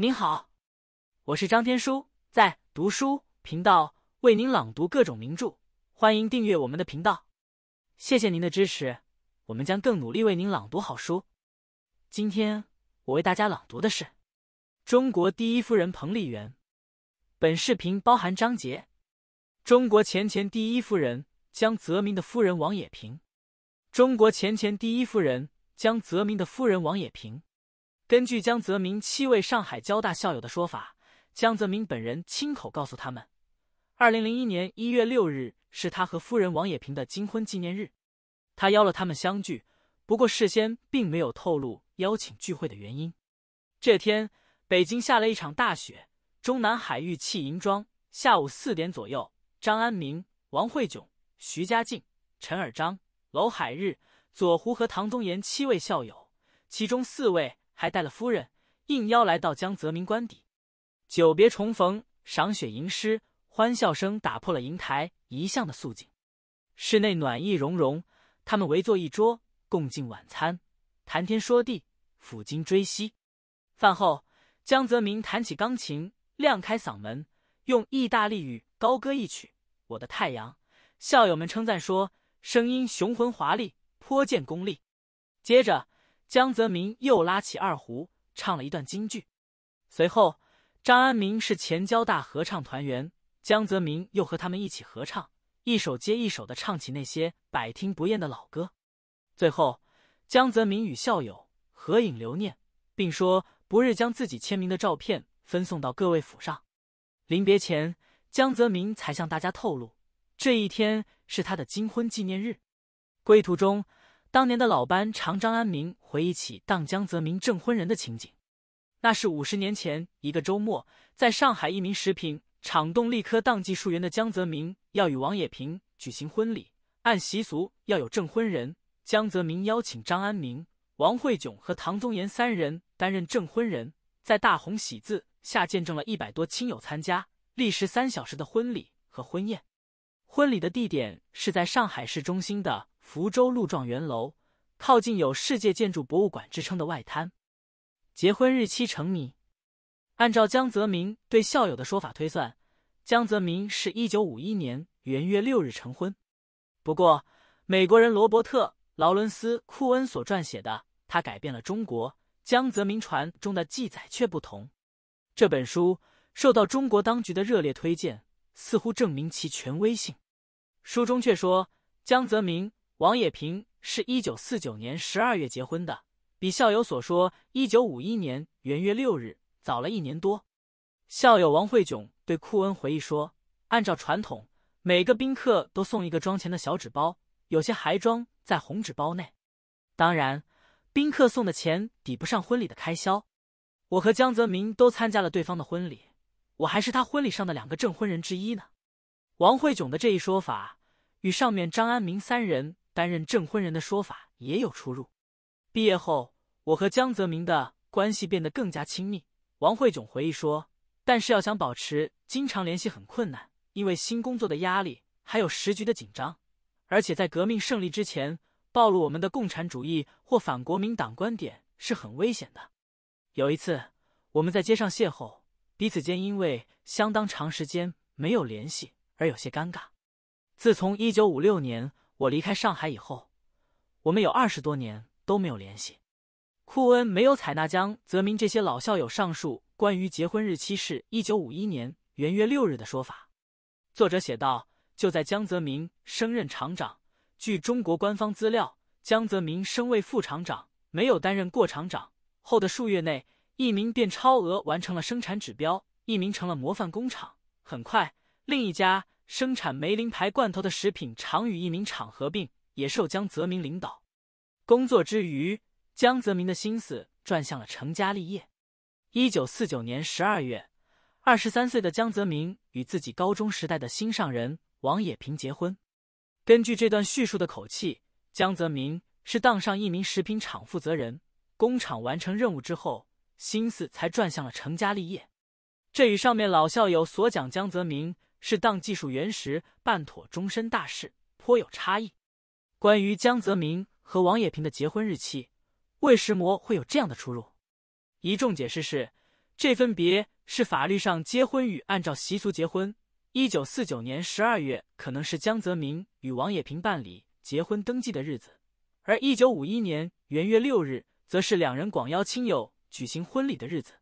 您好，我是张天书，在读书频道为您朗读各种名著，欢迎订阅我们的频道。谢谢您的支持，我们将更努力为您朗读好书。今天我为大家朗读的是《中国第一夫人彭丽媛》。本视频包含章节：中国前前第一夫人江泽民的夫人王野萍，中国前前第一夫人江泽民的夫人王野萍，根据江泽民七位上海交大校友的说法，江泽民本人亲口告诉他们，二零零一年一月六日是他和夫人王冶平的金婚纪念日，他邀了他们相聚，不过事先并没有透露邀请聚会的原因。这天，北京下了一场大雪，中南海玉器银庄下午四点左右，张安民、王慧炯、徐家静、陈尔章、娄海日、左胡和唐宗岩七位校友，其中四位。还带了夫人，应邀来到江泽民官邸，久别重逢，赏雪吟诗，欢笑声打破了银台一向的肃静，室内暖意融融，他们围坐一桌，共进晚餐，谈天说地，抚今追昔。饭后，江泽民弹起钢琴，亮开嗓门，用意大利语高歌一曲《我的太阳》，校友们称赞说，声音雄浑华丽，颇见功力。接着。江泽民又拉起二胡，唱了一段京剧。随后，张安民是前交大合唱团员，江泽民又和他们一起合唱，一首接一首的唱起那些百听不厌的老歌。最后，江泽民与校友合影留念，并说不日将自己签名的照片分送到各位府上。临别前，江泽民才向大家透露，这一天是他的金婚纪念日。归途中。当年的老班长张安民回忆起当江泽民证婚人的情景，那是五十年前一个周末，在上海一名食品厂动力科当技术员的江泽民要与王野平举行婚礼，按习俗要有证婚人，江泽民邀请张安民、王惠炯和唐宗延三人担任证婚人，在大红喜字下见证了一百多亲友参加历时三小时的婚礼和婚宴。婚礼的地点是在上海市中心的。福州鹿状元楼靠近有“世界建筑博物馆”之称的外滩。结婚日期成谜。按照江泽民对校友的说法推算，江泽民是一九五一年元月六日成婚。不过，美国人罗伯特·劳伦斯·库恩所撰写的《他改变了中国》江泽民传中的记载却不同。这本书受到中国当局的热烈推荐，似乎证明其权威性。书中却说江泽民。王野平是1949年12月结婚的，比校友所说1951年元月6日早了一年多。校友王慧炯对库恩回忆说：“按照传统，每个宾客都送一个装钱的小纸包，有些还装在红纸包内。当然，宾客送的钱抵不上婚礼的开销。”我和江泽民都参加了对方的婚礼，我还是他婚礼上的两个证婚人之一呢。王慧炯的这一说法与上面张安民三人。担任证婚人的说法也有出入。毕业后，我和江泽民的关系变得更加亲密。王惠炯回忆说：“但是要想保持经常联系很困难，因为新工作的压力，还有时局的紧张，而且在革命胜利之前，暴露我们的共产主义或反国民党观点是很危险的。”有一次，我们在街上邂逅，彼此间因为相当长时间没有联系而有些尴尬。自从1956年。我离开上海以后，我们有二十多年都没有联系。库恩没有采纳江泽民这些老校友上述关于结婚日期是一九五一年元月六日的说法。作者写道：就在江泽民升任厂长，据中国官方资料，江泽民升为副厂长，没有担任过厂长后的数月内，一名便超额完成了生产指标，一名成了模范工厂。很快，另一家。生产梅林牌罐头的食品厂与一名厂合并，也受江泽民领导。工作之余，江泽民的心思转向了成家立业。一九四九年十二月，二十三岁的江泽民与自己高中时代的心上人王野平结婚。根据这段叙述的口气，江泽民是当上一名食品厂负责人，工厂完成任务之后，心思才转向了成家立业。这与上面老校友所讲江泽民。是当技术员时办妥终身大事，颇有差异。关于江泽民和王野平的结婚日期，为什么会有这样的出入？一众解释是，这分别是法律上结婚与按照习俗结婚。一九四九年十二月可能是江泽民与王野平办理结婚登记的日子，而一九五一年元月六日则是两人广邀亲友举行婚礼的日子。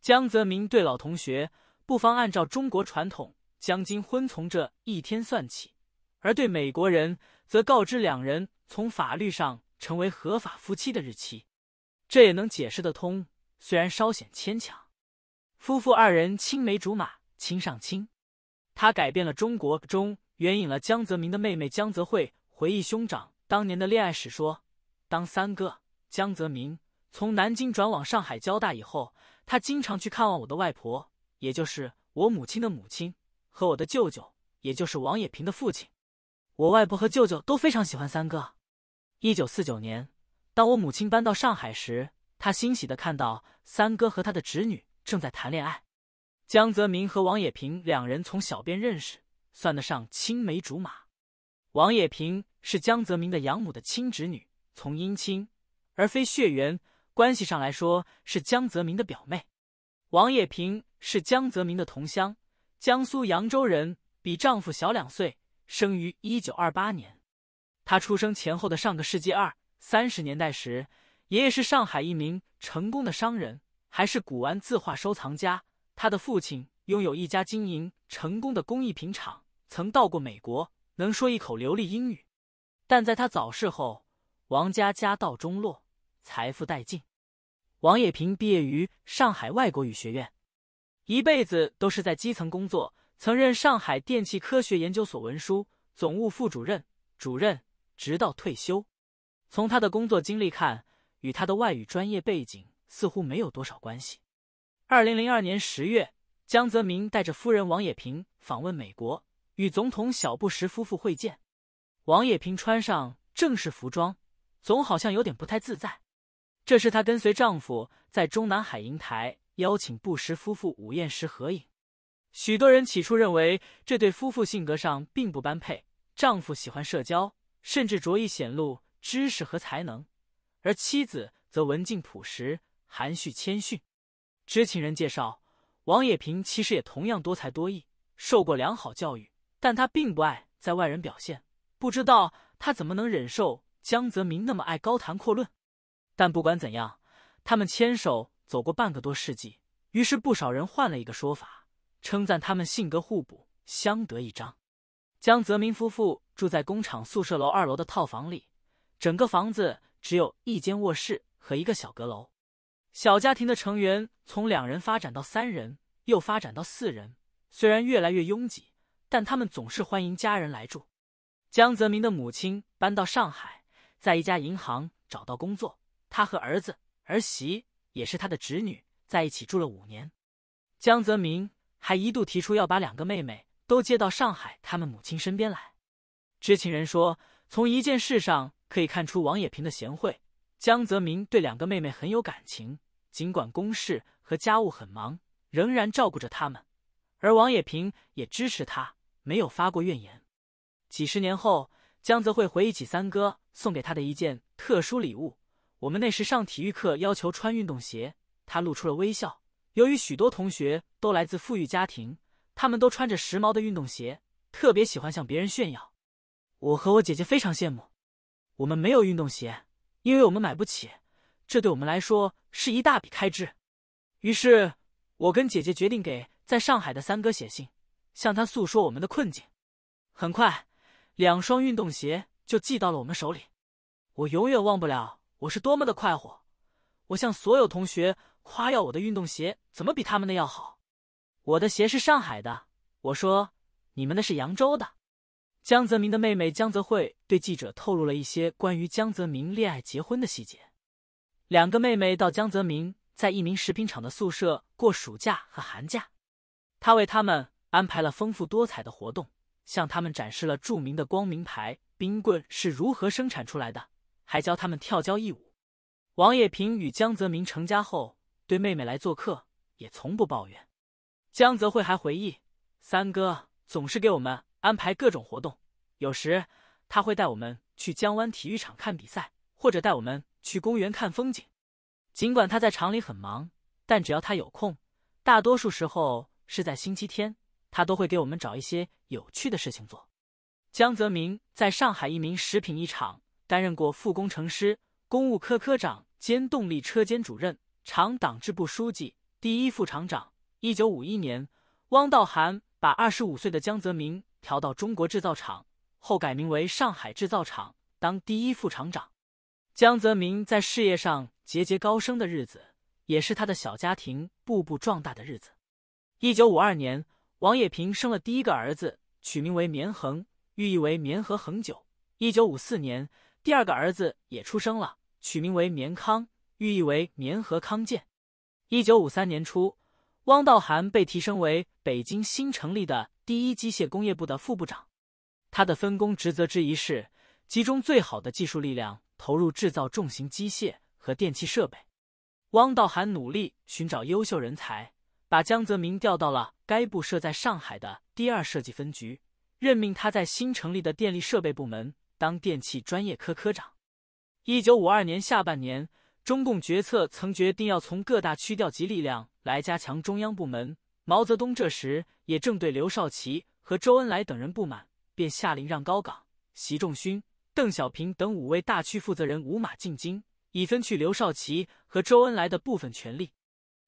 江泽民对老同学不妨按照中国传统。将金婚从这一天算起，而对美国人则告知两人从法律上成为合法夫妻的日期。这也能解释得通，虽然稍显牵强。夫妇二人青梅竹马，亲上亲。他改变了中国中，援引了江泽民的妹妹江泽慧回忆兄长当年的恋爱史说：“当三哥江泽民从南京转往上海交大以后，他经常去看望我的外婆，也就是我母亲的母亲。”和我的舅舅，也就是王野平的父亲，我外婆和舅舅都非常喜欢三哥。一九四九年，当我母亲搬到上海时，她欣喜的看到三哥和他的侄女正在谈恋爱。江泽民和王野平两人从小便认识，算得上青梅竹马。王野平是江泽民的养母的亲侄女，从姻亲而非血缘关系上来说，是江泽民的表妹。王野平是江泽民的同乡。江苏扬州人，比丈夫小两岁，生于1928年。她出生前后的上个世纪二三十年代时，爷爷是上海一名成功的商人，还是古玩字画收藏家。他的父亲拥有一家经营成功的工艺品厂，曾到过美国，能说一口流利英语。但在他早逝后，王家家道中落，财富殆尽。王冶平毕业于上海外国语学院。一辈子都是在基层工作，曾任上海电气科学研究所文书、总务副主任、主任，直到退休。从他的工作经历看，与他的外语专业背景似乎没有多少关系。二零零二年十月，江泽民带着夫人王冶平访问美国，与总统小布什夫妇会见。王冶平穿上正式服装，总好像有点不太自在。这是她跟随丈夫在中南海瀛台。邀请布什夫妇午宴时合影，许多人起初认为这对夫妇性格上并不般配。丈夫喜欢社交，甚至着意显露知识和才能，而妻子则文静朴实、含蓄谦逊。知情人介绍，王野平其实也同样多才多艺，受过良好教育，但他并不爱在外人表现。不知道他怎么能忍受江泽民那么爱高谈阔论。但不管怎样，他们牵手。走过半个多世纪，于是不少人换了一个说法，称赞他们性格互补，相得益彰。江泽民夫妇住在工厂宿舍楼二楼的套房里，整个房子只有一间卧室和一个小阁楼。小家庭的成员从两人发展到三人，又发展到四人。虽然越来越拥挤，但他们总是欢迎家人来住。江泽民的母亲搬到上海，在一家银行找到工作。他和儿子、儿媳。也是他的侄女，在一起住了五年。江泽民还一度提出要把两个妹妹都接到上海他们母亲身边来。知情人说，从一件事上可以看出王野平的贤惠。江泽民对两个妹妹很有感情，尽管公事和家务很忙，仍然照顾着他们。而王野平也支持他，没有发过怨言。几十年后，江泽会回忆起三哥送给他的一件特殊礼物。我们那时上体育课要求穿运动鞋，他露出了微笑。由于许多同学都来自富裕家庭，他们都穿着时髦的运动鞋，特别喜欢向别人炫耀。我和我姐姐非常羡慕，我们没有运动鞋，因为我们买不起，这对我们来说是一大笔开支。于是，我跟姐姐决定给在上海的三哥写信，向他诉说我们的困境。很快，两双运动鞋就寄到了我们手里。我永远忘不了。我是多么的快活！我向所有同学夸耀我的运动鞋怎么比他们的要好。我的鞋是上海的，我说你们的是扬州的。江泽民的妹妹江泽慧对记者透露了一些关于江泽民恋爱结婚的细节。两个妹妹到江泽民在一名食品厂的宿舍过暑假和寒假，他为他们安排了丰富多彩的活动，向他们展示了著名的光明牌冰棍是如何生产出来的。还教他们跳交谊舞。王业平与江泽民成家后，对妹妹来做客也从不抱怨。江泽慧还回忆，三哥总是给我们安排各种活动，有时他会带我们去江湾体育场看比赛，或者带我们去公园看风景。尽管他在厂里很忙，但只要他有空，大多数时候是在星期天，他都会给我们找一些有趣的事情做。江泽民在上海一名食品一厂。担任过副工程师、公务科科长兼动力车间主任、厂党支部书记、第一副厂长。一九五一年，汪道涵把二十五岁的江泽民调到中国制造厂，后改名为上海制造厂当第一副厂长。江泽民在事业上节节高升的日子，也是他的小家庭步步壮大的日子。一九五二年，王野平生了第一个儿子，取名为绵恒，寓意为绵和恒久。一九五四年。第二个儿子也出生了，取名为“棉康”，寓意为“棉和康健”。一九五三年初，汪道涵被提升为北京新成立的第一机械工业部的副部长，他的分工职责之一是集中最好的技术力量，投入制造重型机械和电气设备。汪道涵努力寻找优秀人才，把江泽民调到了该部设在上海的第二设计分局，任命他在新成立的电力设备部门。当电器专业科科长。一九五二年下半年，中共决策曾决定要从各大区调集力量来加强中央部门。毛泽东这时也正对刘少奇和周恩来等人不满，便下令让高岗、习仲勋、邓小平等五位大区负责人五马进京，以分去刘少奇和周恩来的部分权力。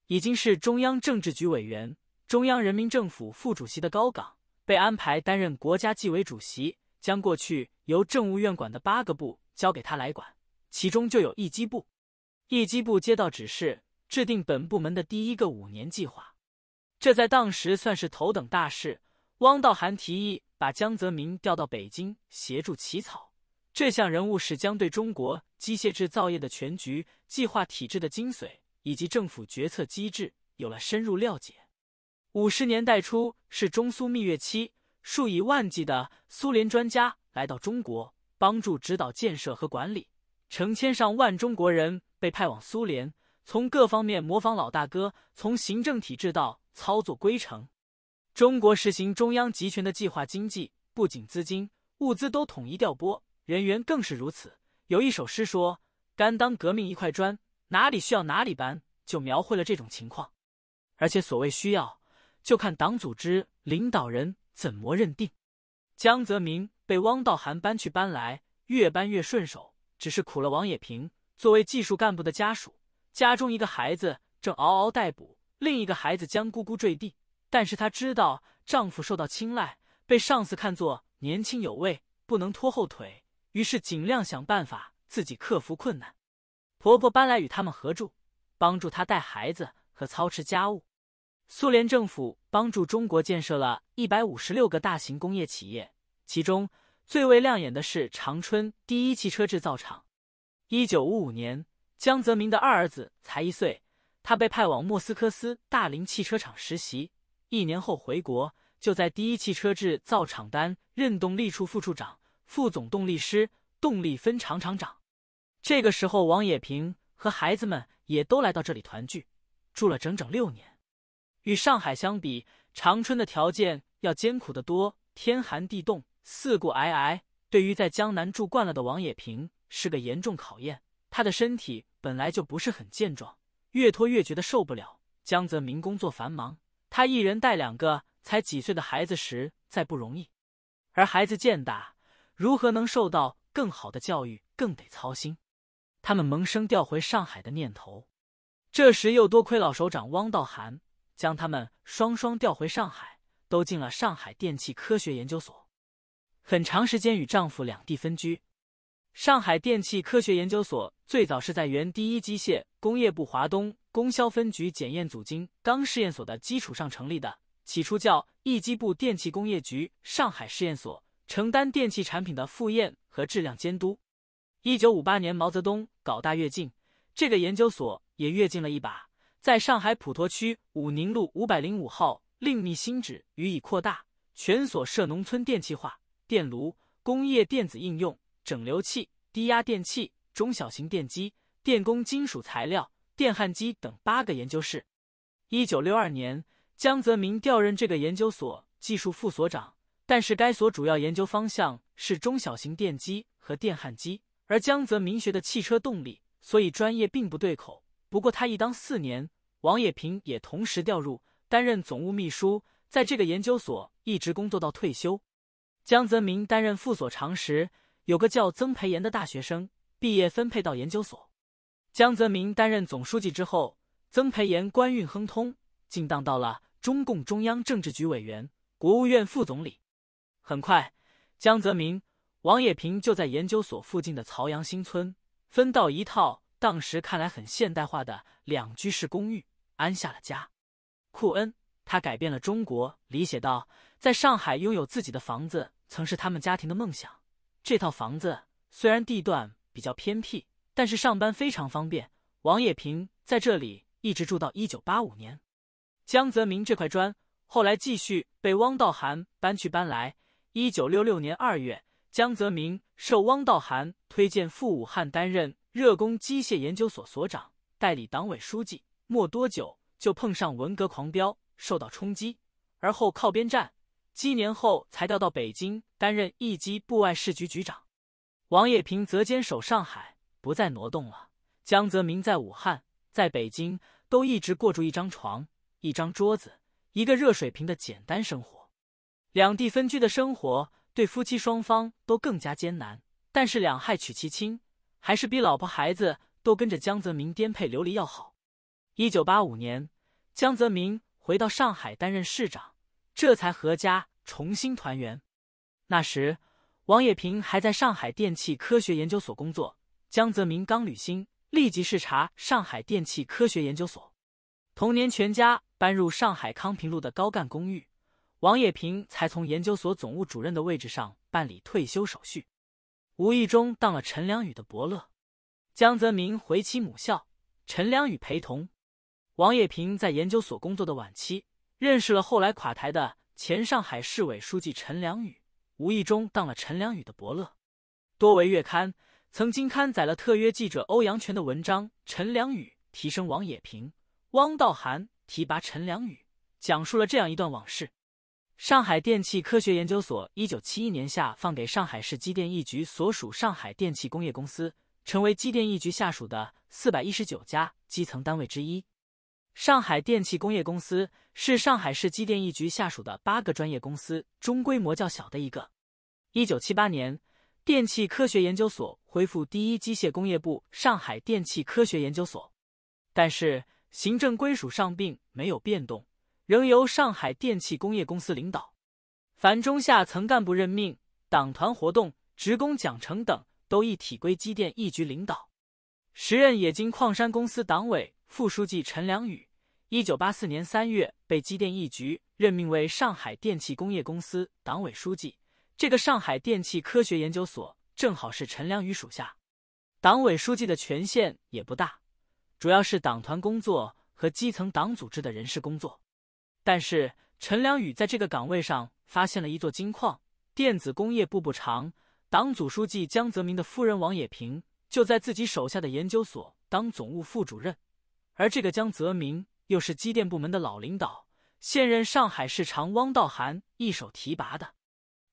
已经是中央政治局委员、中央人民政府副主席的高岗，被安排担任国家纪委主席，将过去由政务院管的八个部交给他来管，其中就有一机部。一机部接到指示，制定本部门的第一个五年计划，这在当时算是头等大事。汪道涵提议把江泽民调到北京协助起草这项任务，是将对中国机械制造业的全局、计划体制的精髓以及政府决策机制有了深入了解。五十年代初是中苏蜜月期。数以万计的苏联专家来到中国，帮助指导建设和管理；成千上万中国人被派往苏联，从各方面模仿老大哥，从行政体制到操作规程。中国实行中央集权的计划经济，不仅资金、物资都统一调拨，人员更是如此。有一首诗说：“甘当革命一块砖，哪里需要哪里搬”，就描绘了这种情况。而且，所谓需要，就看党组织领导人。怎么认定？江泽民被汪道涵搬去搬来，越搬越顺手。只是苦了王野平，作为技术干部的家属，家中一个孩子正嗷嗷待哺，另一个孩子将咕咕坠地。但是她知道丈夫受到青睐，被上司看作年轻有为，不能拖后腿，于是尽量想办法自己克服困难。婆婆搬来与他们合住，帮助她带孩子和操持家务。苏联政府帮助中国建设了一百五十六个大型工业企业，其中最为亮眼的是长春第一汽车制造厂。一九五五年，江泽民的二儿子才一岁，他被派往莫斯科斯大林汽车厂实习，一年后回国，就在第一汽车制造厂担任动力处副处长、副总动力师、动力分厂厂长。这个时候，王野平和孩子们也都来到这里团聚，住了整整六年。与上海相比，长春的条件要艰苦得多，天寒地冻，四顾皑皑，对于在江南住惯了的王野平是个严重考验。他的身体本来就不是很健壮，越拖越觉得受不了。江泽民工作繁忙，他一人带两个才几岁的孩子实在不容易，而孩子渐大，如何能受到更好的教育，更得操心。他们萌生调回上海的念头。这时又多亏老首长汪道涵。将他们双双调回上海，都进了上海电气科学研究所。很长时间与丈夫两地分居。上海电气科学研究所最早是在原第一机械工业部华东供销分局检验组、金钢试验所的基础上成立的，起初叫一机部电气工业局上海试验所，承担电器产品的复验和质量监督。一九五八年毛泽东搞大跃进，这个研究所也跃进了一把。在上海普陀区武宁路五百零五号另觅新址予以扩大，全所设农村电气化、电炉、工业电子应用、整流器、低压电器、中小型电机、电工金属材料、电焊机等八个研究室。一九六二年，江泽民调任这个研究所技术副所长，但是该所主要研究方向是中小型电机和电焊机，而江泽民学的汽车动力，所以专业并不对口。不过他一当四年，王野平也同时调入，担任总务秘书，在这个研究所一直工作到退休。江泽民担任副所长时，有个叫曾培炎的大学生毕业分配到研究所。江泽民担任总书记之后，曾培炎官运亨通，进当到了中共中央政治局委员、国务院副总理。很快，江泽民、王野平就在研究所附近的曹杨新村分到一套。当时看来很现代化的两居室公寓，安下了家。库恩，他改变了中国，理解道：“在上海拥有自己的房子，曾是他们家庭的梦想。这套房子虽然地段比较偏僻，但是上班非常方便。”王野平在这里一直住到一九八五年。江泽民这块砖后来继续被汪道涵搬去搬来。一九六六年二月，江泽民受汪道涵推荐赴武汉担任。热工机械研究所所长、代理党委书记，没多久就碰上文革狂飙，受到冲击，而后靠边站。几年后才调到北京担任一机部外事局局长。王业平则坚守上海，不再挪动了。江泽民在武汉，在北京都一直过住一张床、一张桌子、一个热水瓶的简单生活。两地分居的生活对夫妻双方都更加艰难，但是两害取其轻。还是比老婆孩子都跟着江泽民颠沛流离要好。一九八五年，江泽民回到上海担任市长，这才和家重新团圆。那时，王野平还在上海电气科学研究所工作。江泽民刚履新，立即视察上海电气科学研究所。同年，全家搬入上海康平路的高干公寓，王野平才从研究所总务主任的位置上办理退休手续。无意中当了陈良宇的伯乐，江泽民回其母校，陈良宇陪同。王野平在研究所工作的晚期，认识了后来垮台的前上海市委书记陈良宇，无意中当了陈良宇的伯乐。多维月刊曾经刊载了特约记者欧阳泉的文章《陈良宇提升王野平，汪道涵提拔陈良宇》，讲述了这样一段往事。上海电气科学研究所一九七一年下放给上海市机电一局所属上海电气工业公司，成为机电一局下属的四百一十九家基层单位之一。上海电气工业公司是上海市机电一局下属的八个专业公司中规模较小的一个。一九七八年，电气科学研究所恢复第一机械工业部上海电气科学研究所，但是行政归属上并没有变动。仍由上海电气工业公司领导，凡中下层干部任命、党团活动、职工奖惩等都一体归机电一局领导。时任冶金矿山公司党委副书记陈良宇，一九八四年三月被机电一局任命为上海电气工业公司党委书记。这个上海电气科学研究所正好是陈良宇属下，党委书记的权限也不大，主要是党团工作和基层党组织的人事工作。但是陈良宇在这个岗位上发现了一座金矿。电子工业部部长、党组书记江泽民的夫人王冶平就在自己手下的研究所当总务副主任，而这个江泽民又是机电部门的老领导，现任上海市长汪道涵一手提拔的。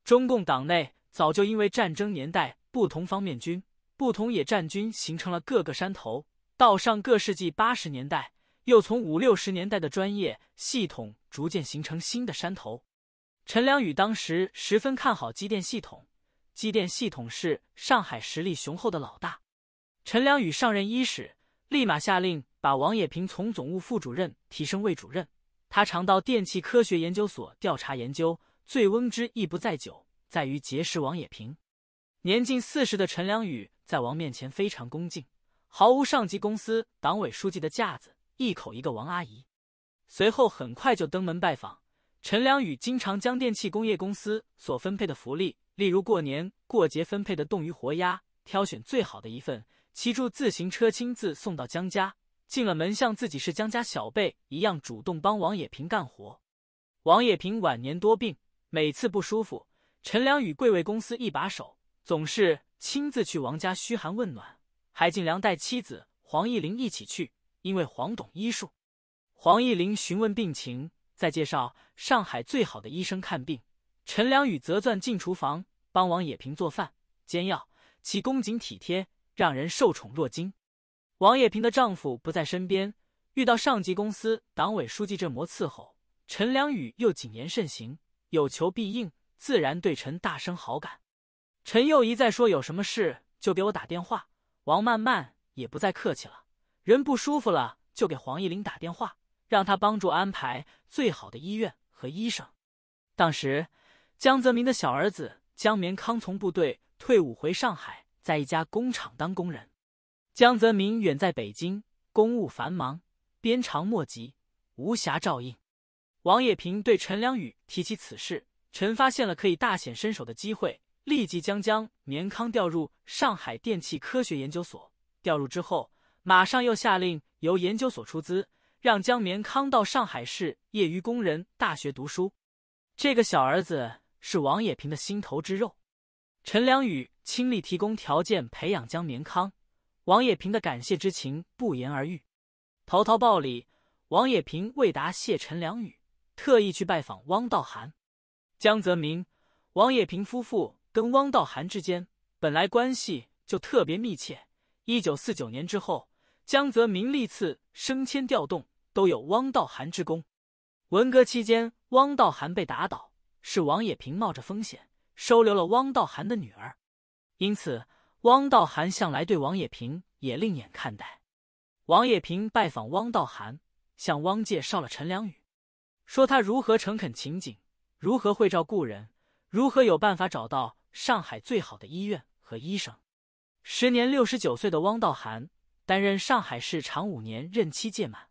中共党内早就因为战争年代不同方面军、不同野战军形成了各个山头，到上个世纪八十年代，又从五六十年代的专业系统。逐渐形成新的山头。陈良宇当时十分看好机电系统，机电系统是上海实力雄厚的老大。陈良宇上任伊始，立马下令把王野平从总务副主任提升为主任。他常到电气科学研究所调查研究，醉翁之意不在酒，在于结识王野平。年近四十的陈良宇在王面前非常恭敬，毫无上级公司党委书记的架子，一口一个王阿姨。随后很快就登门拜访。陈良宇经常将电器工业公司所分配的福利，例如过年过节分配的冻鱼活鸭，挑选最好的一份，骑住自行车亲自送到江家。进了门，像自己是江家小辈一样，主动帮王野平干活。王野平晚年多病，每次不舒服，陈良宇贵为公司一把手，总是亲自去王家嘘寒问暖，还尽量带妻子黄艺玲一起去，因为黄懂医术。黄奕林询问病情，再介绍上海最好的医生看病。陈良宇则钻进厨房帮王野平做饭煎药，其恭谨体贴，让人受宠若惊。王野平的丈夫不在身边，遇到上级公司党委书记这模伺候，陈良宇又谨言慎行，有求必应，自然对陈大生好感。陈又一再说有什么事就给我打电话。王曼曼也不再客气了，人不舒服了就给黄奕林打电话。让他帮助安排最好的医院和医生。当时，江泽民的小儿子江绵康从部队退伍回上海，在一家工厂当工人。江泽民远在北京，公务繁忙，鞭长莫及，无暇照应。王冶平对陈良宇提起此事，陈发现了可以大显身手的机会，立即将江绵康调入上海电气科学研究所。调入之后，马上又下令由研究所出资。让江绵康到上海市业余工人大学读书，这个小儿子是王野平的心头之肉。陈良宇倾力提供条件培养江绵康，王野平的感谢之情不言而喻。投桃报李，王野平为答谢陈良宇，特意去拜访汪道涵、江泽民。王野平夫妇跟汪道涵之间本来关系就特别密切。一九四九年之后，江泽民历次升迁调动。都有汪道涵之功。文革期间，汪道涵被打倒，是王野平冒着风险收留了汪道涵的女儿，因此汪道涵向来对王野平也另眼看待。王野平拜访汪道涵，向汪介绍了陈良宇，说他如何诚恳请景，如何会照顾人，如何有办法找到上海最好的医院和医生。时年六十九岁的汪道涵担任上海市长五年任期届满。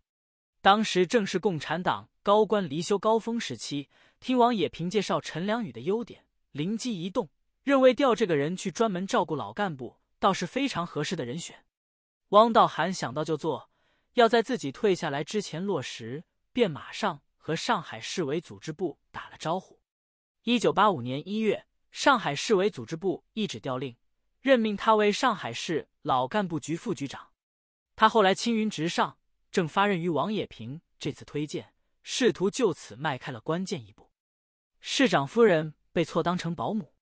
当时正是共产党高官离休高峰时期，听王野平介绍陈良宇的优点，灵机一动，认为调这个人去专门照顾老干部，倒是非常合适的人选。汪道涵想到就做，要在自己退下来之前落实，便马上和上海市委组织部打了招呼。一九八五年一月，上海市委组织部一纸调令，任命他为上海市老干部局副局长。他后来青云直上。正发任于王野平这次推荐，试图就此迈开了关键一步。市长夫人被错当成保姆，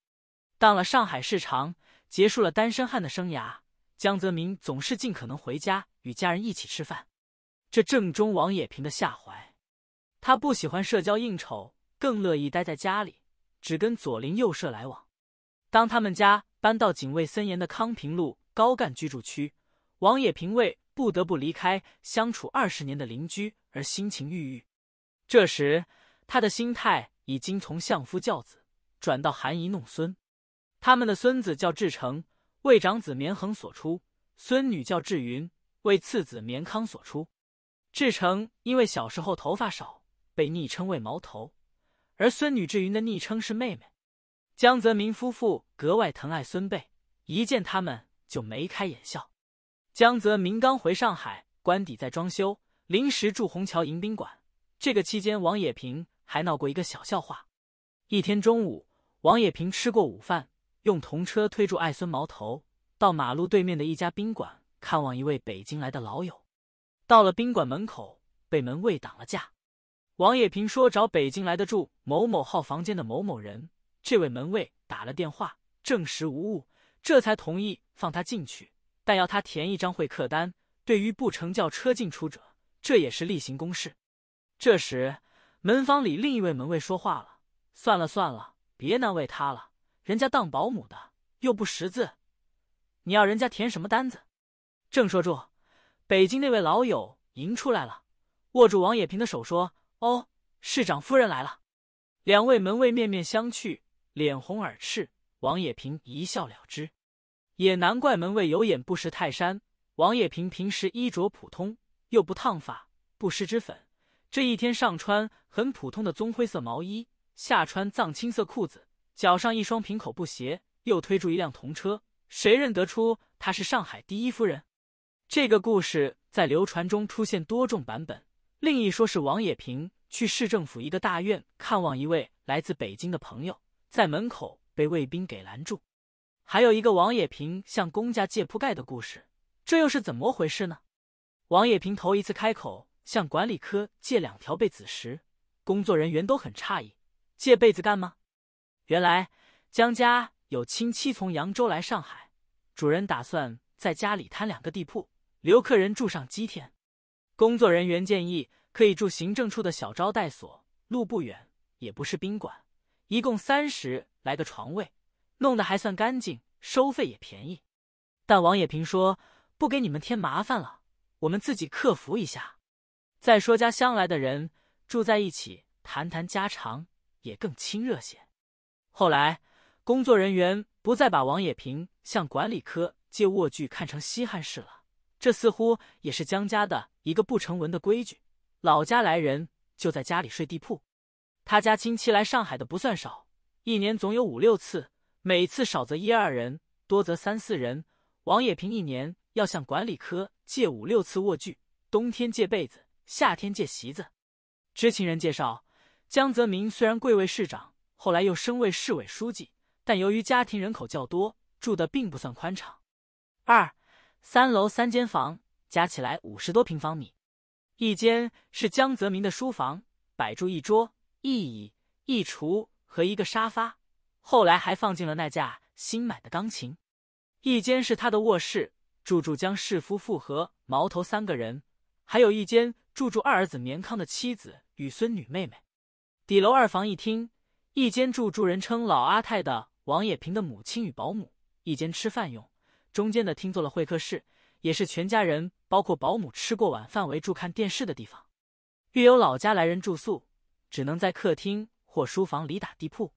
当了上海市长，结束了单身汉的生涯。江泽民总是尽可能回家与家人一起吃饭，这正中王野平的下怀。他不喜欢社交应酬，更乐意待在家里，只跟左邻右舍来往。当他们家搬到警卫森严的康平路高干居住区，王野平为。不得不离开相处二十年的邻居而心情郁郁。这时，他的心态已经从相夫教子转到含饴弄孙。他们的孙子叫志成，为长子绵恒所出；孙女叫志云，为次子绵康所出。志成因为小时候头发少，被昵称为“毛头”，而孙女志云的昵称是“妹妹”。江泽民夫妇格外疼爱孙辈，一见他们就眉开眼笑。江泽民刚回上海，官邸在装修，临时住虹桥迎宾馆。这个期间，王野平还闹过一个小笑话。一天中午，王野平吃过午饭，用童车推住爱孙毛头，到马路对面的一家宾馆看望一位北京来的老友。到了宾馆门口，被门卫挡了架。王野平说：“找北京来的住某某号房间的某某人。”这位门卫打了电话，证实无误，这才同意放他进去。但要他填一张会客单，对于不成教车进出者，这也是例行公事。这时，门房里另一位门卫说话了：“算了算了，别难为他了，人家当保姆的又不识字，你要人家填什么单子？”正说住，北京那位老友迎出来了，握住王野平的手说：“哦，市长夫人来了。”两位门卫面面相觑，脸红耳赤。王野平一笑了之。也难怪门卫有眼不识泰山。王野平平时衣着普通，又不烫发，不施脂粉。这一天上穿很普通的棕灰色毛衣，下穿藏青色裤子，脚上一双平口布鞋，又推住一辆童车，谁认得出她是上海第一夫人？这个故事在流传中出现多种版本。另一说是王野平去市政府一个大院看望一位来自北京的朋友，在门口被卫兵给拦住。还有一个王野平向公家借铺盖的故事，这又是怎么回事呢？王野平头一次开口向管理科借两条被子时，工作人员都很诧异：“借被子干吗？”原来江家有亲戚从扬州来上海，主人打算在家里摊两个地铺，留客人住上几天。工作人员建议可以住行政处的小招待所，路不远，也不是宾馆，一共三十来个床位。弄得还算干净，收费也便宜。但王野平说：“不给你们添麻烦了，我们自己克服一下。再说家乡来的人住在一起，谈谈家常也更亲热些。”后来，工作人员不再把王野平向管理科借卧具看成稀罕事了。这似乎也是江家的一个不成文的规矩：老家来人就在家里睡地铺。他家亲戚来上海的不算少，一年总有五六次。每次少则一二人，多则三四人。王野平一年要向管理科借五六次卧具，冬天借被子，夏天借席子。知情人介绍，江泽民虽然贵为市长，后来又升为市委书记，但由于家庭人口较多，住的并不算宽敞。二三楼三间房加起来五十多平方米，一间是江泽民的书房，摆住一桌一椅一橱和一个沙发。后来还放进了那架新买的钢琴。一间是他的卧室，住住江世夫妇和毛头三个人，还有一间住住二儿子棉康的妻子与孙女妹妹。底楼二房一厅，一间住住人称老阿太的王野平的母亲与保姆，一间吃饭用，中间的厅做了会客室，也是全家人包括保姆吃过晚饭围住看电视的地方。遇有老家来人住宿，只能在客厅或书房里打地铺。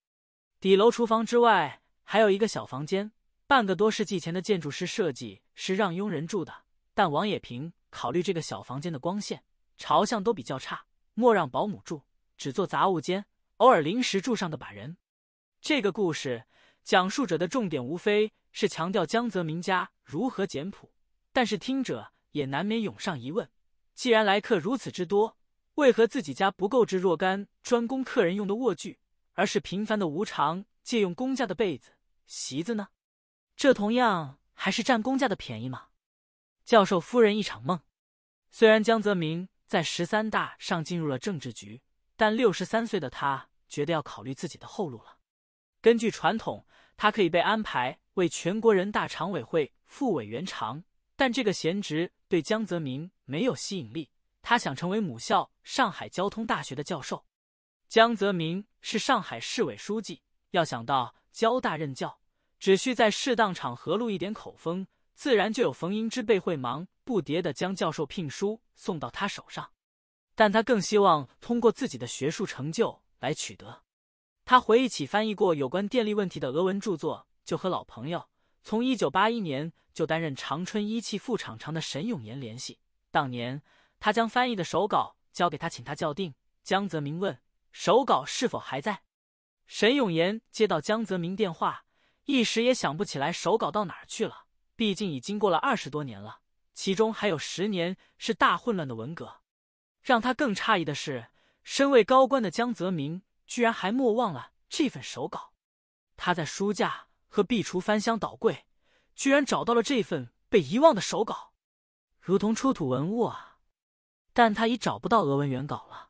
底楼厨房之外还有一个小房间，半个多世纪前的建筑师设计是让佣人住的，但王野平考虑这个小房间的光线、朝向都比较差，莫让保姆住，只做杂物间，偶尔临时住上个把人。这个故事讲述者的重点无非是强调江泽民家如何简朴，但是听者也难免涌上疑问：既然来客如此之多，为何自己家不购置若干专供客人用的卧具？而是平凡的无常，借用公家的被子席子呢？这同样还是占公家的便宜吗？教授夫人一场梦。虽然江泽民在十三大上进入了政治局，但六十三岁的他觉得要考虑自己的后路了。根据传统，他可以被安排为全国人大常委会副委员长，但这个闲职对江泽民没有吸引力。他想成为母校上海交通大学的教授。江泽民是上海市委书记，要想到交大任教，只需在适当场合露一点口风，自然就有冯英之辈会忙不迭地将教授聘书送到他手上。但他更希望通过自己的学术成就来取得。他回忆起翻译过有关电力问题的俄文著作，就和老朋友从1981年就担任长春一汽副厂长的沈永岩联系。当年他将翻译的手稿交给他，请他校订。江泽民问。手稿是否还在？沈永岩接到江泽民电话，一时也想不起来手稿到哪儿去了。毕竟已经过了二十多年了，其中还有十年是大混乱的文革。让他更诧异的是，身为高官的江泽民居然还莫忘了这份手稿。他在书架和壁橱翻箱倒柜，居然找到了这份被遗忘的手稿，如同出土文物啊！但他已找不到俄文原稿了。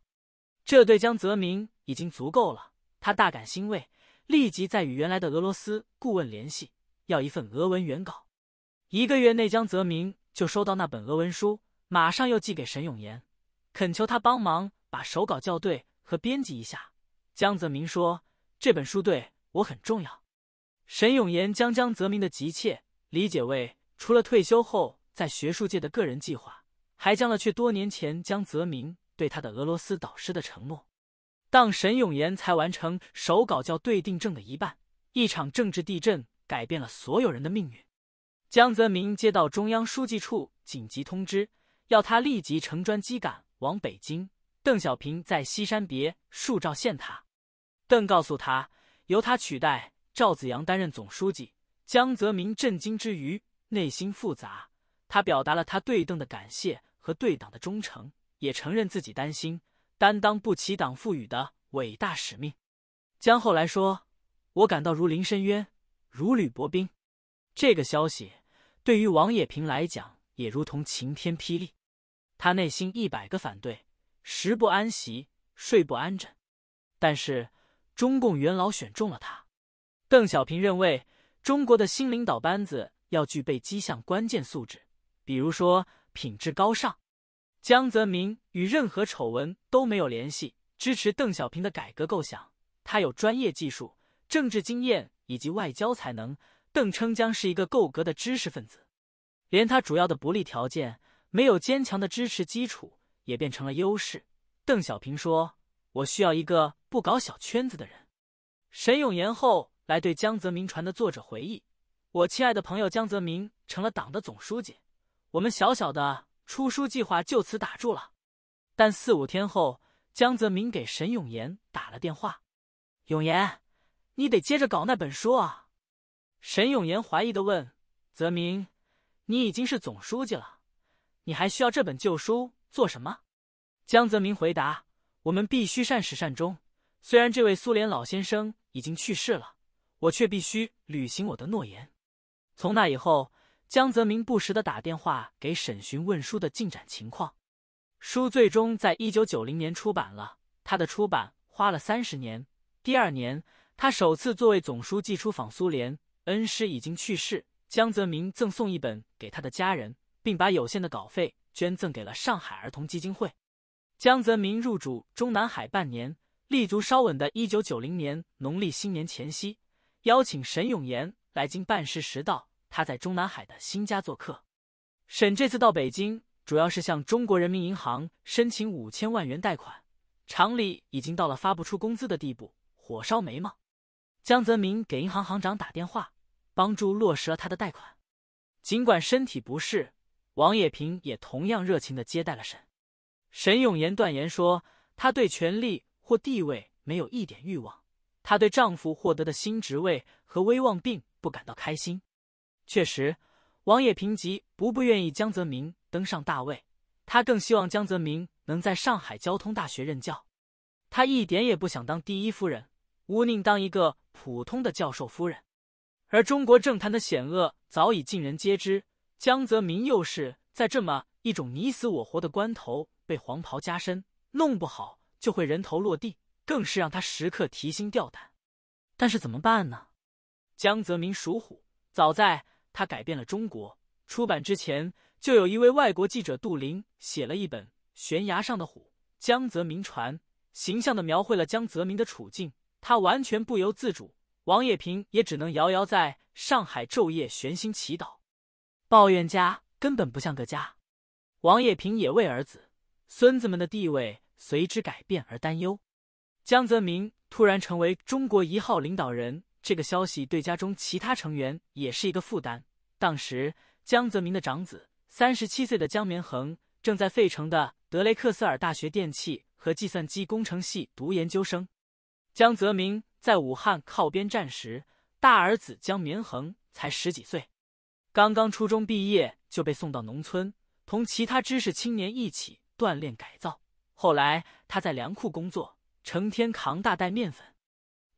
这对江泽民已经足够了，他大感欣慰，立即再与原来的俄罗斯顾问联系，要一份俄文原稿。一个月内，江泽民就收到那本俄文书，马上又寄给沈永炎，恳求他帮忙把手稿校对和编辑一下。江泽民说：“这本书对我很重要。”沈永炎将江泽民的急切理解为除了退休后在学术界的个人计划，还将了去多年前江泽民。对他的俄罗斯导师的承诺。当沈永岩才完成手稿叫《对定证的一半，一场政治地震改变了所有人的命运。江泽民接到中央书记处紧急通知，要他立即乘专机赶往北京。邓小平在西山别墅召见他，邓告诉他，由他取代赵子阳担任总书记。江泽民震惊之余，内心复杂。他表达了他对邓的感谢和对党的忠诚。也承认自己担心担当不起党赋予的伟大使命。江后来说：“我感到如临深渊，如履薄冰。”这个消息对于王野平来讲也如同晴天霹雳，他内心一百个反对，食不安席，睡不安枕。但是中共元老选中了他。邓小平认为，中国的新领导班子要具备几项关键素质，比如说品质高尚。江泽民与任何丑闻都没有联系，支持邓小平的改革构想。他有专业技术、政治经验以及外交才能。邓称将是一个够格的知识分子。连他主要的不利条件——没有坚强的支持基础，也变成了优势。邓小平说：“我需要一个不搞小圈子的人。”沈永岩后来对《江泽民传》的作者回忆：“我亲爱的朋友江泽民成了党的总书记，我们小小的。”出书计划就此打住了，但四五天后，江泽民给沈永岩打了电话：“永岩，你得接着搞那本书啊。”沈永岩怀疑的问：“泽民，你已经是总书记了，你还需要这本旧书做什么？”江泽民回答：“我们必须善始善终，虽然这位苏联老先生已经去世了，我却必须履行我的诺言。”从那以后。江泽民不时的打电话给沈询问书的进展情况，书最终在一九九零年出版了。他的出版花了三十年。第二年，他首次作为总书记出访苏联，恩师已经去世，江泽民赠送一本给他的家人，并把有限的稿费捐赠给了上海儿童基金会。江泽民入主中南海半年，立足稍稳的，一九九零年农历新年前夕，邀请沈永炎来京办事时到。他在中南海的新家做客，沈这次到北京主要是向中国人民银行申请五千万元贷款，厂里已经到了发不出工资的地步，火烧眉毛。江泽民给银行行长打电话，帮助落实了他的贷款。尽管身体不适，王野平也同样热情地接待了沈。沈永岩断言说，他对权力或地位没有一点欲望，他对丈夫获得的新职位和威望并不感到开心。确实，王野平吉不不愿意江泽民登上大位，他更希望江泽民能在上海交通大学任教。他一点也不想当第一夫人，无宁当一个普通的教授夫人。而中国政坛的险恶早已尽人皆知，江泽民又是在这么一种你死我活的关头被黄袍加身，弄不好就会人头落地，更是让他时刻提心吊胆。但是怎么办呢？江泽民属虎，早在。他改变了中国。出版之前，就有一位外国记者杜林写了一本《悬崖上的虎：江泽民传》，形象的描绘了江泽民的处境。他完全不由自主，王野平也只能遥遥在上海昼夜悬心祈祷，抱怨家根本不像个家。王野平也为儿子、孙子们的地位随之改变而担忧。江泽民突然成为中国一号领导人。这个消息对家中其他成员也是一个负担。当时，江泽民的长子、三十七岁的江绵恒正在费城的德雷克斯尔大学电气和计算机工程系读研究生。江泽民在武汉靠边站时，大儿子江绵恒才十几岁，刚刚初中毕业就被送到农村，同其他知识青年一起锻炼改造。后来，他在粮库工作，成天扛大袋面粉。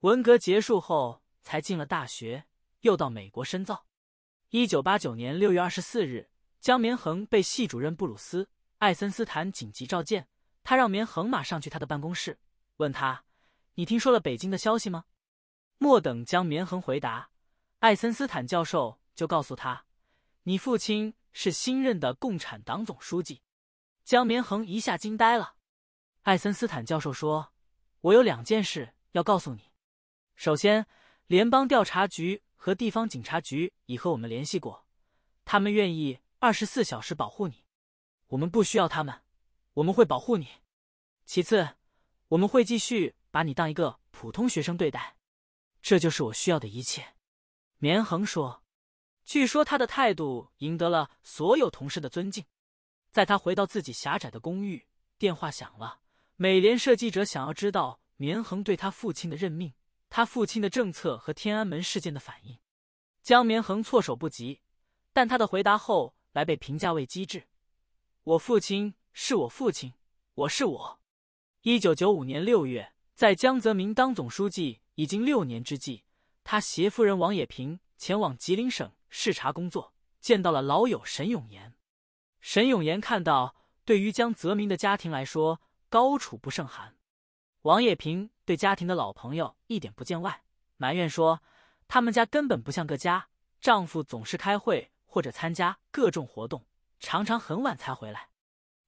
文革结束后。才进了大学，又到美国深造。一九八九年六月二十四日，江绵恒被系主任布鲁斯·爱森斯坦紧急召见，他让绵恒马上去他的办公室，问他：“你听说了北京的消息吗？”莫等江绵恒回答，爱森斯坦教授就告诉他：“你父亲是新任的共产党总书记。”江绵恒一下惊呆了。爱森斯坦教授说：“我有两件事要告诉你，首先。”联邦调查局和地方警察局已和我们联系过，他们愿意二十四小时保护你。我们不需要他们，我们会保护你。其次，我们会继续把你当一个普通学生对待。这就是我需要的一切。”棉恒说。据说他的态度赢得了所有同事的尊敬。在他回到自己狭窄的公寓，电话响了。美联社记者想要知道棉恒对他父亲的任命。他父亲的政策和天安门事件的反应，江绵恒措手不及，但他的回答后来被评价为机智。我父亲是我父亲，我是我。一九九五年六月，在江泽民当总书记已经六年之际，他携夫人王冶平前往吉林省视察工作，见到了老友沈永炎。沈永炎看到，对于江泽民的家庭来说，高处不胜寒。王野平对家庭的老朋友一点不见外，埋怨说：“他们家根本不像个家，丈夫总是开会或者参加各种活动，常常很晚才回来。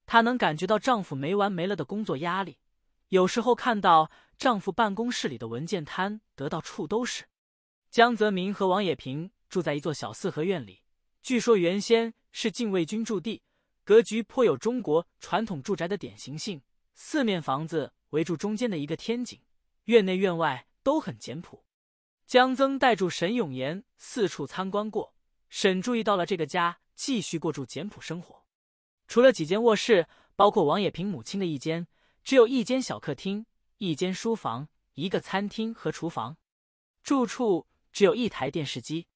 她能感觉到丈夫没完没了的工作压力，有时候看到丈夫办公室里的文件摊得到处都是。”江泽民和王野平住在一座小四合院里，据说原先是禁卫军驻地，格局颇有中国传统住宅的典型性，四面房子。围住中间的一个天井，院内院外都很简朴。江曾带住沈永岩四处参观过，沈注意到了这个家，继续过住简朴生活。除了几间卧室，包括王野平母亲的一间，只有一间小客厅、一间书房、一个餐厅和厨房。住处只有一台电视机。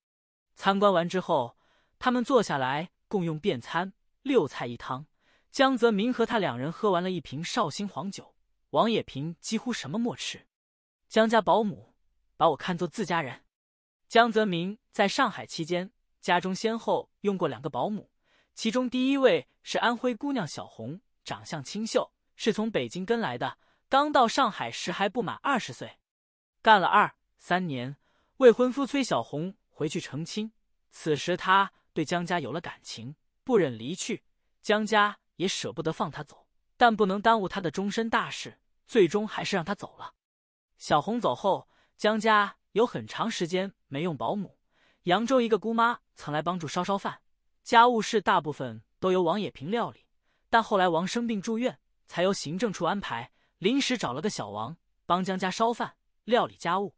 参观完之后，他们坐下来共用便餐，六菜一汤。江泽民和他两人喝完了一瓶绍兴黄酒。王野平几乎什么没吃。江家保姆把我看作自家人。江泽民在上海期间，家中先后用过两个保姆，其中第一位是安徽姑娘小红，长相清秀，是从北京跟来的。刚到上海时还不满二十岁，干了二三年，未婚夫崔小红回去成亲。此时他对江家有了感情，不忍离去，江家也舍不得放她走，但不能耽误她的终身大事。最终还是让他走了。小红走后，江家有很长时间没用保姆。扬州一个姑妈曾来帮助烧烧饭，家务事大部分都由王野平料理。但后来王生病住院，才由行政处安排临时找了个小王帮江家烧饭、料理家务。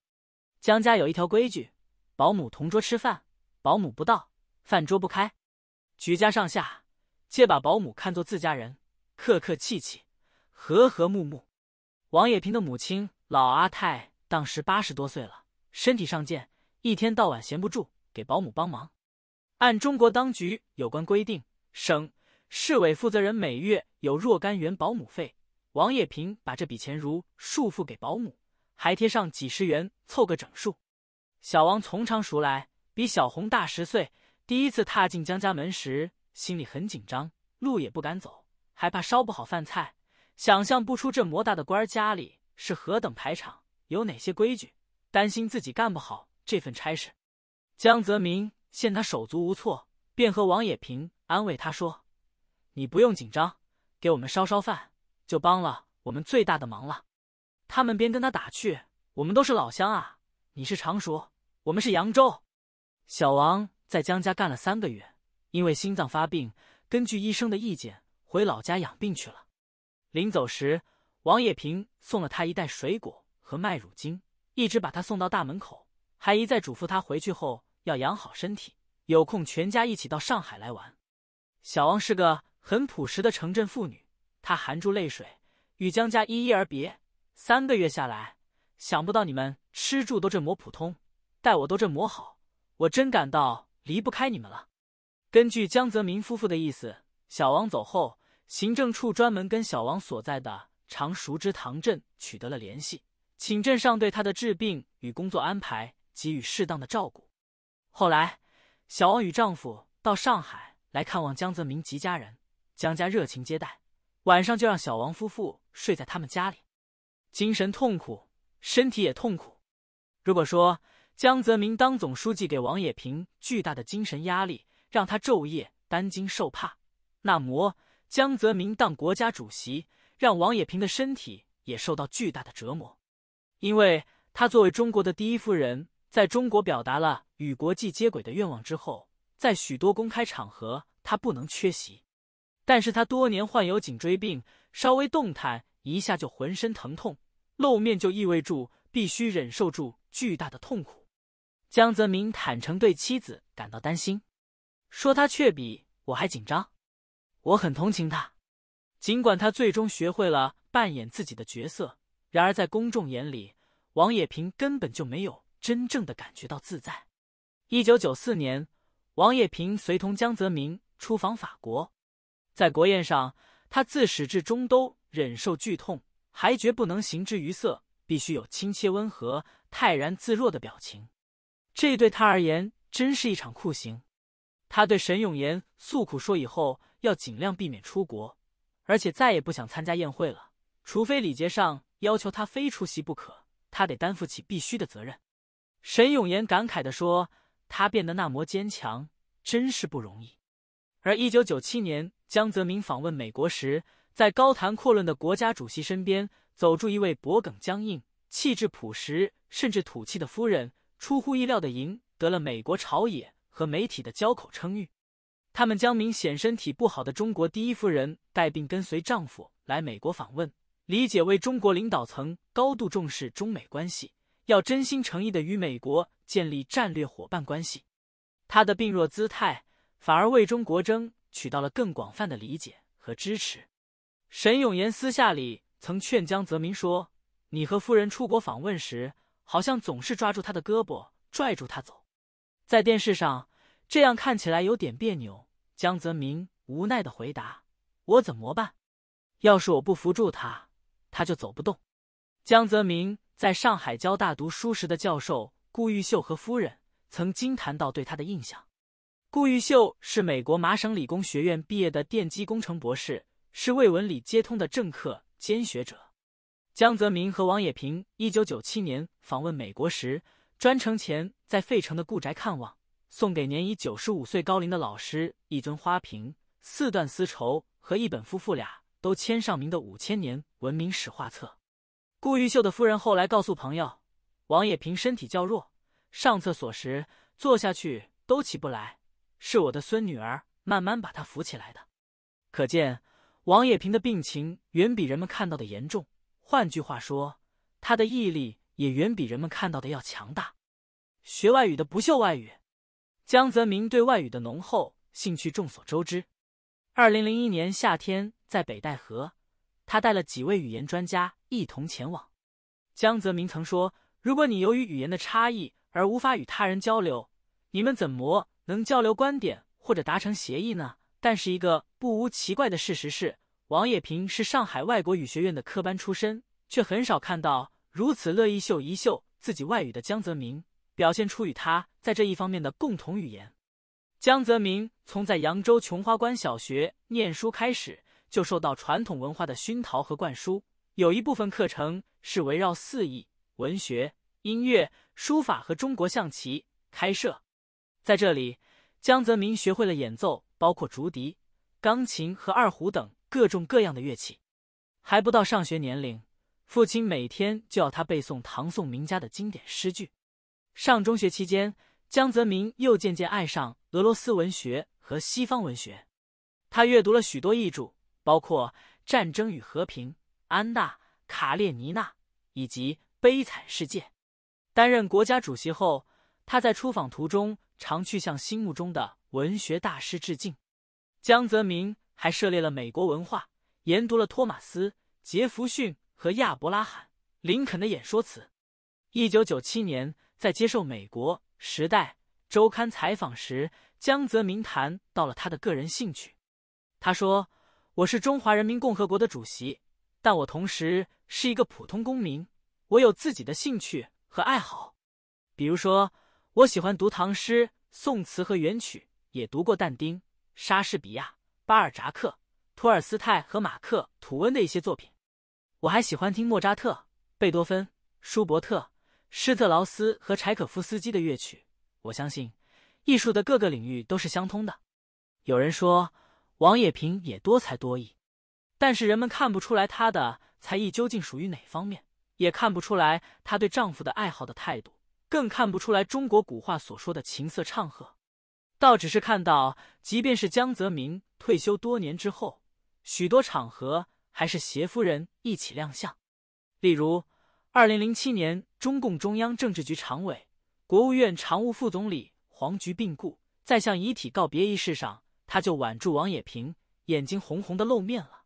江家有一条规矩：保姆同桌吃饭，保姆不到，饭桌不开。举家上下皆把保姆看作自家人，客客气气，和和睦睦。王野平的母亲老阿泰当时八十多岁了，身体尚健，一天到晚闲不住，给保姆帮忙。按中国当局有关规定，省市委负责人每月有若干元保姆费。王野平把这笔钱如数付给保姆，还贴上几十元凑个整数。小王从长熟来，比小红大十岁。第一次踏进江家门时，心里很紧张，路也不敢走，还怕烧不好饭菜。想象不出这魔大的官儿家里是何等排场，有哪些规矩，担心自己干不好这份差事。江泽民见他手足无措，便和王野平安慰他说：“你不用紧张，给我们烧烧饭，就帮了我们最大的忙了。”他们边跟他打趣：“我们都是老乡啊，你是常熟，我们是扬州。”小王在江家干了三个月，因为心脏发病，根据医生的意见，回老家养病去了。临走时，王野平送了他一袋水果和麦乳精，一直把他送到大门口，还一再嘱咐他回去后要养好身体，有空全家一起到上海来玩。小王是个很朴实的城镇妇女，她含住泪水，与江家依依而别。三个月下来，想不到你们吃住都这么普通，待我都这么好，我真感到离不开你们了。根据江泽民夫妇的意思，小王走后。行政处专门跟小王所在的常熟之塘镇取得了联系，请镇上对他的治病与工作安排给予适当的照顾。后来，小王与丈夫到上海来看望江泽民及家人，江家热情接待，晚上就让小王夫妇睡在他们家里。精神痛苦，身体也痛苦。如果说江泽民当总书记给王野平巨大的精神压力，让他昼夜担惊受怕，那么。江泽民当国家主席，让王冶平的身体也受到巨大的折磨，因为他作为中国的第一夫人，在中国表达了与国际接轨的愿望之后，在许多公开场合他不能缺席，但是他多年患有颈椎病，稍微动弹一下就浑身疼痛，露面就意味着必须忍受住巨大的痛苦。江泽民坦诚对妻子感到担心，说他却比我还紧张。我很同情他，尽管他最终学会了扮演自己的角色，然而在公众眼里，王野平根本就没有真正的感觉到自在。一九九四年，王野平随同江泽民出访法国，在国宴上，他自始至终都忍受剧痛，还绝不能形之于色，必须有亲切温和、泰然自若的表情。这对他而言真是一场酷刑。他对沈永岩诉苦说：“以后。”要尽量避免出国，而且再也不想参加宴会了，除非礼节上要求他非出席不可，他得担负起必须的责任。沈永岩感慨地说：“他变得那么坚强，真是不容易。”而一九九七年江泽民访问美国时，在高谈阔论的国家主席身边，走出一位脖梗僵硬、气质朴实、甚至土气的夫人，出乎意料的赢得了美国朝野和媒体的交口称誉。他们将明显身体不好的中国第一夫人带病跟随丈夫来美国访问，理解为中国领导层高度重视中美关系，要真心诚意的与美国建立战略伙伴关系。他的病弱姿态反而为中国争取到了更广泛的理解和支持。沈永岩私下里曾劝江泽民说：“你和夫人出国访问时，好像总是抓住她的胳膊拽住她走，在电视上这样看起来有点别扭。”江泽民无奈的回答：“我怎么办？要是我不扶住他，他就走不动。”江泽民在上海交大读书时的教授顾玉秀和夫人曾经谈到对他的印象。顾玉秀是美国麻省理工学院毕业的电机工程博士，是魏文礼接通的政客兼学者。江泽民和王冶平一九九七年访问美国时，专程前在费城的顾宅看望。送给年已九十五岁高龄的老师一尊花瓶、四段丝绸和一本夫妇俩都签上名的五千年文明史画册。顾玉秀的夫人后来告诉朋友，王野平身体较弱，上厕所时坐下去都起不来，是我的孙女儿慢慢把他扶起来的。可见王野平的病情远比人们看到的严重，换句话说，他的毅力也远比人们看到的要强大。学外语的不秀外语。江泽民对外语的浓厚兴趣众所周知。二零零一年夏天，在北戴河，他带了几位语言专家一同前往。江泽民曾说：“如果你由于语言的差异而无法与他人交流，你们怎么能交流观点或者达成协议呢？”但是一个不无奇怪的事实是，王冶平是上海外国语学院的科班出身，却很少看到如此乐意秀一秀自己外语的江泽民。表现出与他在这一方面的共同语言。江泽民从在扬州琼花关小学念书开始，就受到传统文化的熏陶和灌输。有一部分课程是围绕四艺、文学、音乐、书法和中国象棋开设。在这里，江泽民学会了演奏包括竹笛、钢琴和二胡等各种各样的乐器。还不到上学年龄，父亲每天就要他背诵唐宋名家的经典诗句。上中学期间，江泽民又渐渐爱上俄罗斯文学和西方文学，他阅读了许多译著，包括《战争与和平》《安娜·卡列尼娜》以及《悲惨世界》。担任国家主席后，他在出访途中常去向心目中的文学大师致敬。江泽民还涉猎了美国文化，研读了托马斯·杰弗逊和亚伯拉罕·林肯的演说词。一九九七年。在接受美国《时代》周刊采访时，江泽民谈到了他的个人兴趣。他说：“我是中华人民共和国的主席，但我同时是一个普通公民，我有自己的兴趣和爱好。比如说，我喜欢读唐诗、宋词和元曲，也读过但丁、莎士比亚、巴尔扎克、托尔斯泰和马克·吐温的一些作品。我还喜欢听莫扎特、贝多芬、舒伯特。”施特劳斯和柴可夫斯基的乐曲，我相信艺术的各个领域都是相通的。有人说王野平也多才多艺，但是人们看不出来他的才艺究竟属于哪方面，也看不出来他对丈夫的爱好的态度，更看不出来中国古话所说的琴瑟唱和，倒只是看到，即便是江泽民退休多年之后，许多场合还是携夫人一起亮相，例如二零零七年。中共中央政治局常委、国务院常务副总理黄菊病故，在向遗体告别仪式上，他就挽住王野平，眼睛红红的露面了。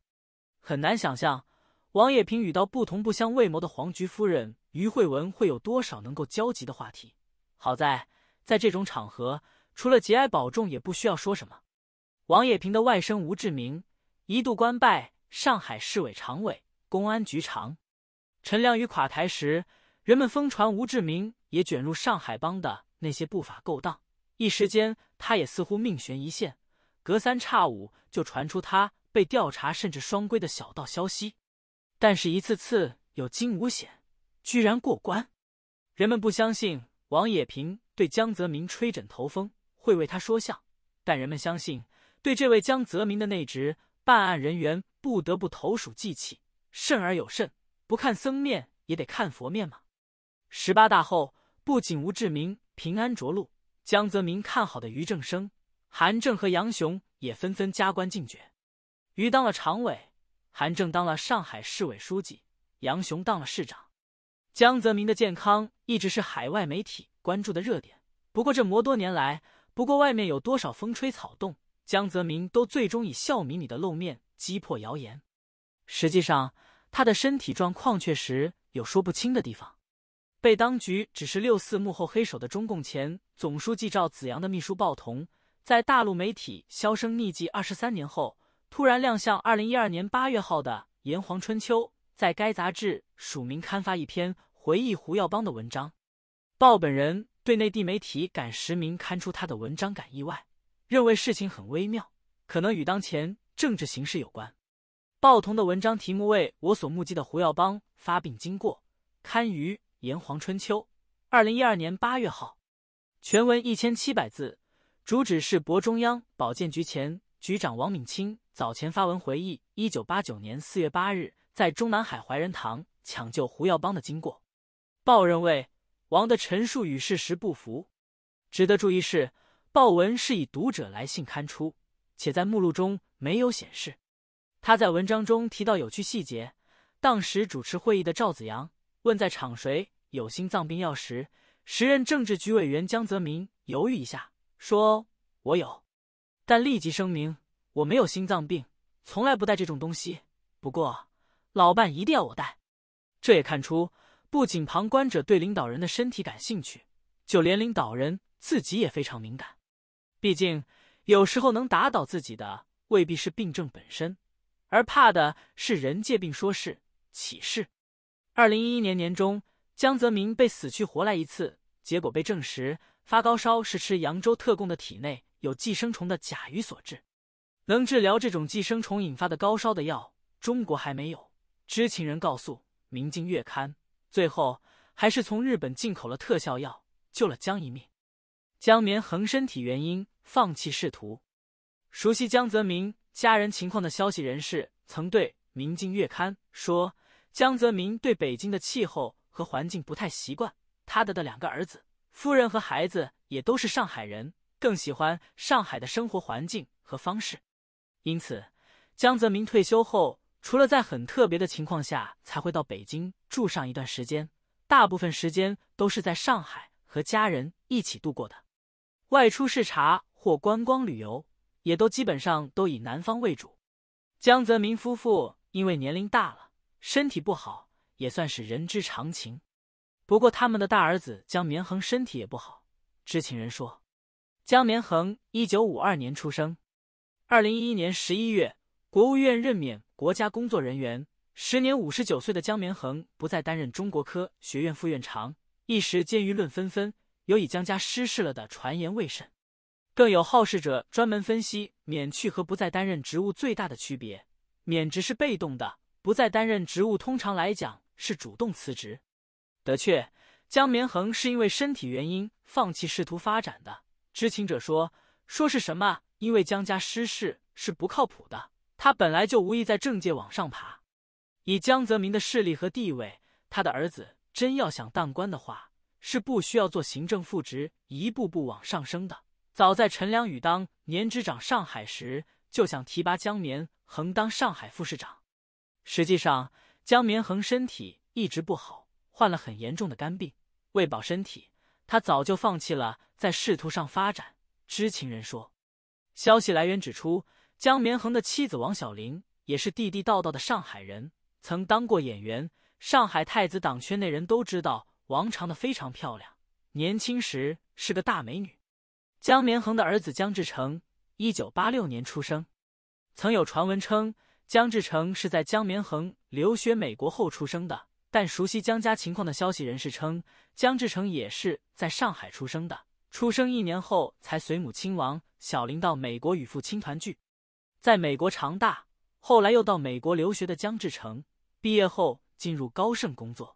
很难想象，王野平与到不同不相为谋的黄菊夫人于慧文会有多少能够交集的话题。好在，在这种场合，除了节哀保重，也不需要说什么。王野平的外甥吴志明一度官拜上海市委常委、公安局长。陈良宇垮台时。人们疯传吴志明也卷入上海帮的那些不法勾当，一时间他也似乎命悬一线，隔三差五就传出他被调查甚至双规的小道消息。但是，一次次有惊无险，居然过关。人们不相信王野平对江泽民吹枕头风会为他说相，但人们相信对这位江泽民的内职办案人员不得不投鼠忌器，慎而有慎，不看僧面也得看佛面嘛。十八大后，不仅吴志明平安着陆，江泽民看好的于正生、韩正和杨雄也纷纷加官进爵。于当了常委，韩正当了上海市委书记，杨雄当了市长。江泽民的健康一直是海外媒体关注的热点。不过这么多年来，不过外面有多少风吹草动，江泽民都最终以笑眯眯的露面击破谣言。实际上，他的身体状况确实有说不清的地方。被当局只是六四幕后黑手的中共前总书记赵紫阳的秘书鲍同，在大陆媒体销声匿迹二十三年后，突然亮相。二零一二年八月号的《炎黄春秋》在该杂志署名刊发一篇回忆胡耀邦的文章。鲍本人对内地媒体敢实名刊出他的文章感意外，认为事情很微妙，可能与当前政治形势有关。鲍同的文章题目为《我所目击的胡耀邦发病经过》，刊于。《炎黄春秋》，二零一二年八月号，全文一千七百字，主旨是博中央保健局前局长王敏清早前发文回忆一九八九年四月八日，在中南海怀仁堂抢救胡耀邦的经过。报认为王的陈述与事实不符。值得注意是，报文是以读者来信刊出，且在目录中没有显示。他在文章中提到有趣细节，当时主持会议的赵子阳。问在场谁有心脏病药时，时任政治局委员江泽民犹豫一下，说：“我有。”但立即声明：“我没有心脏病，从来不带这种东西。不过老伴一定要我带。”这也看出，不仅旁观者对领导人的身体感兴趣，就连领导人自己也非常敏感。毕竟，有时候能打倒自己的未必是病症本身，而怕的是人借病说事、起事。二零一一年年中，江泽民被死去活来一次，结果被证实发高烧是吃扬州特供的体内有寄生虫的甲鱼所致。能治疗这种寄生虫引发的高烧的药，中国还没有。知情人告诉《明镜月刊》，最后还是从日本进口了特效药，救了江一命。江绵恒身体原因放弃仕途。熟悉江泽民家人情况的消息人士曾对《明镜月刊》说。江泽民对北京的气候和环境不太习惯，他的的两个儿子、夫人和孩子也都是上海人，更喜欢上海的生活环境和方式。因此，江泽民退休后，除了在很特别的情况下才会到北京住上一段时间，大部分时间都是在上海和家人一起度过的。外出视察或观光旅游，也都基本上都以南方为主。江泽民夫妇因为年龄大了。身体不好也算是人之常情，不过他们的大儿子江绵恒身体也不好。知情人说，江绵恒一九五二年出生，二零一一年十一月，国务院任免国家工作人员时，年五十九岁的江绵恒不再担任中国科学院副院长，一时间舆论纷纷，有以江家失势了的传言未审。更有好事者专门分析免去和不再担任职务最大的区别，免职是被动的。不再担任职务，通常来讲是主动辞职。的确，江绵恒是因为身体原因放弃仕途发展的。知情者说，说是什么因为江家失势是不靠谱的。他本来就无意在政界往上爬。以江泽民的势力和地位，他的儿子真要想当官的话，是不需要做行政副职，一步步往上升的。早在陈良宇当年执掌上海时，就想提拔江绵恒当上海副市长。实际上，江绵恒身体一直不好，患了很严重的肝病。为保身体，他早就放弃了在仕途上发展。知情人说，消息来源指出，江绵恒的妻子王小玲也是地地道道的上海人，曾当过演员。上海太子党圈内人都知道，王长的非常漂亮，年轻时是个大美女。江绵恒的儿子江志成，一九八六年出生。曾有传闻称。江志成是在姜棉恒留学美国后出生的，但熟悉姜家情况的消息人士称，江志成也是在上海出生的。出生一年后，才随母亲王小玲到美国与父亲团聚，在美国长大。后来又到美国留学的江志成，毕业后进入高盛工作。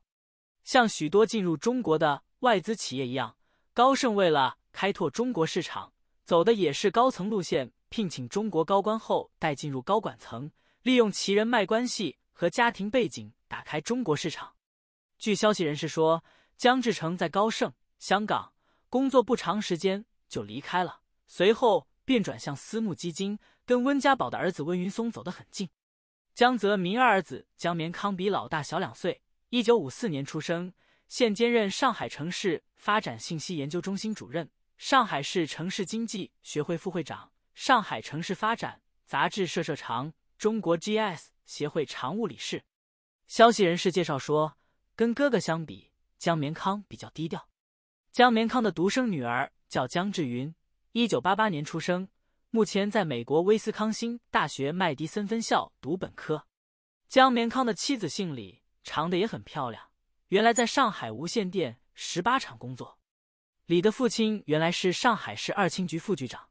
像许多进入中国的外资企业一样，高盛为了开拓中国市场，走的也是高层路线，聘请中国高官后带进入高管层。利用其人脉关系和家庭背景打开中国市场。据消息人士说，姜志成在高盛香港工作不长时间就离开了，随后便转向私募基金，跟温家宝的儿子温云松走得很近。江泽民二儿子江绵康比老大小两岁，一九五四年出生，现兼任上海城市发展信息研究中心主任、上海市城市经济学会副会长、上海城市发展杂志社社长。中国 GS 协会常务理事，消息人士介绍说，跟哥哥相比，江绵康比较低调。江绵康的独生女儿叫江志云，一九八八年出生，目前在美国威斯康星大学麦迪森分校读本科。江绵康的妻子姓李，长得也很漂亮，原来在上海无线电十八厂工作。李的父亲原来是上海市二轻局副局长。